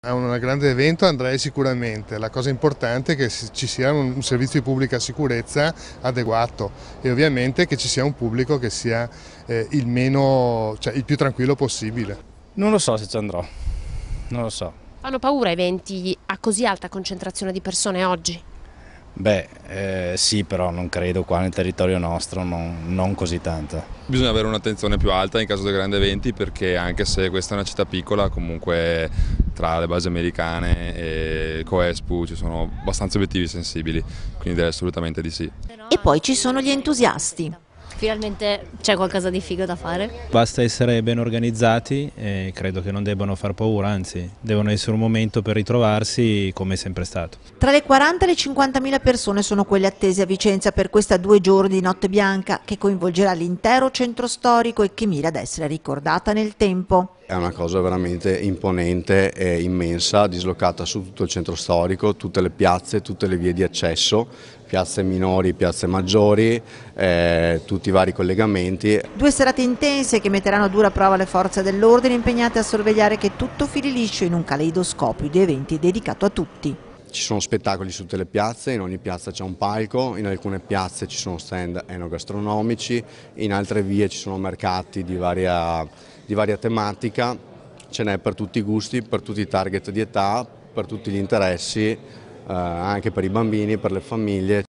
È un grande evento, andrei sicuramente. La cosa importante è che ci sia un servizio di pubblica sicurezza adeguato e ovviamente che ci sia un pubblico che sia eh, il, meno, cioè, il più tranquillo possibile. Non lo so se ci andrò, non lo so. Hanno paura eventi a così alta concentrazione di persone oggi? Beh, eh, sì, però non credo qua nel territorio nostro, non, non così tanto. Bisogna avere un'attenzione più alta in caso di grandi eventi perché anche se questa è una città piccola, comunque tra le basi americane e Coespu ci sono abbastanza obiettivi sensibili, quindi direi assolutamente di sì. E poi ci sono gli entusiasti. Finalmente c'è qualcosa di figo da fare. Basta essere ben organizzati e credo che non debbano far paura, anzi devono essere un momento per ritrovarsi come è sempre stato. Tra le 40 e le 50 mila persone sono quelle attese a Vicenza per questa due giorni di notte bianca che coinvolgerà l'intero centro storico e che mira ad essere ricordata nel tempo. È una cosa veramente imponente e immensa, dislocata su tutto il centro storico, tutte le piazze, tutte le vie di accesso, piazze minori, piazze maggiori, eh, tutti i vari collegamenti. Due serate intense che metteranno a dura prova le forze dell'ordine impegnate a sorvegliare che tutto fili liscio in un caleidoscopio di eventi dedicato a tutti. Ci sono spettacoli su tutte le piazze, in ogni piazza c'è un palco, in alcune piazze ci sono stand enogastronomici, in altre vie ci sono mercati di varia, di varia tematica, ce n'è per tutti i gusti, per tutti i target di età, per tutti gli interessi, eh, anche per i bambini, per le famiglie.